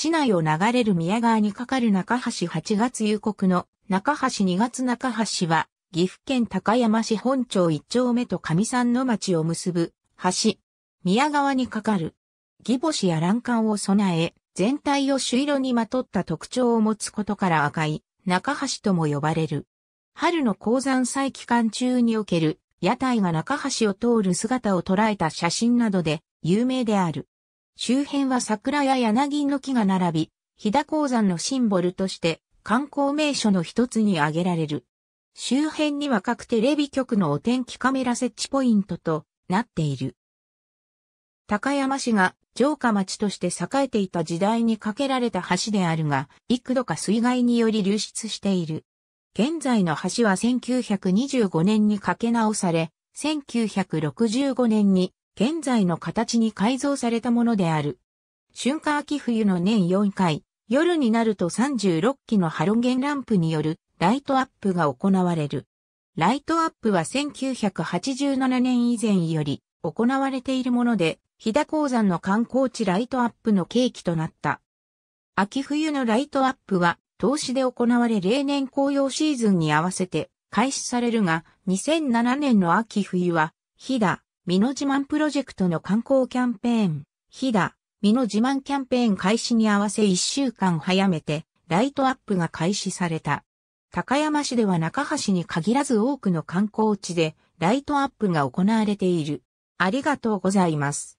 市内を流れる宮川に架かる中橋8月夕刻の中橋2月中橋は、岐阜県高山市本町1丁目と上山の町を結ぶ橋。宮川に架かる。ギボシや欄干を備え、全体を朱色にまとった特徴を持つことから赤い中橋とも呼ばれる。春の鉱山祭期間中における屋台が中橋を通る姿を捉えた写真などで有名である。周辺は桜や柳の木が並び、日田鉱山のシンボルとして観光名所の一つに挙げられる。周辺には各テレビ局のお天気カメラ設置ポイントとなっている。高山市が城下町として栄えていた時代に架けられた橋であるが、幾度か水害により流出している。現在の橋は1925年に架け直され、1965年に現在の形に改造されたものである。春夏秋冬の年4回、夜になると36機のハロゲンランプによるライトアップが行われる。ライトアップは1987年以前より行われているもので、飛騨鉱山の観光地ライトアップの契機となった。秋冬のライトアップは、投資で行われ例年紅葉シーズンに合わせて開始されるが、2007年の秋冬は、飛騨、美の自慢プロジェクトの観光キャンペーン、飛騨、美の自慢キャンペーン開始に合わせ1週間早めて、ライトアップが開始された。高山市では中橋に限らず多くの観光地で、ライトアップが行われている。ありがとうございます。